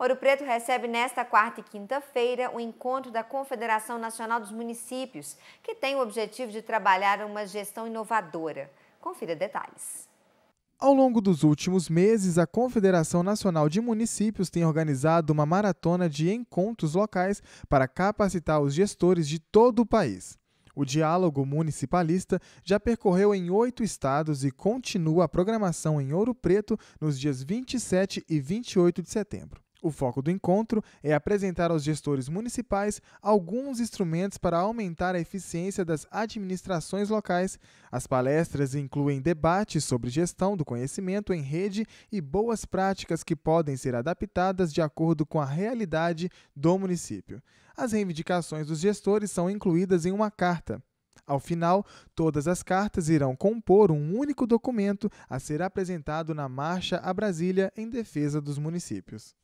Ouro Preto recebe nesta quarta e quinta-feira o encontro da Confederação Nacional dos Municípios, que tem o objetivo de trabalhar uma gestão inovadora. Confira detalhes. Ao longo dos últimos meses, a Confederação Nacional de Municípios tem organizado uma maratona de encontros locais para capacitar os gestores de todo o país. O diálogo municipalista já percorreu em oito estados e continua a programação em Ouro Preto nos dias 27 e 28 de setembro. O foco do encontro é apresentar aos gestores municipais alguns instrumentos para aumentar a eficiência das administrações locais. As palestras incluem debates sobre gestão do conhecimento em rede e boas práticas que podem ser adaptadas de acordo com a realidade do município. As reivindicações dos gestores são incluídas em uma carta. Ao final, todas as cartas irão compor um único documento a ser apresentado na Marcha a Brasília em defesa dos municípios.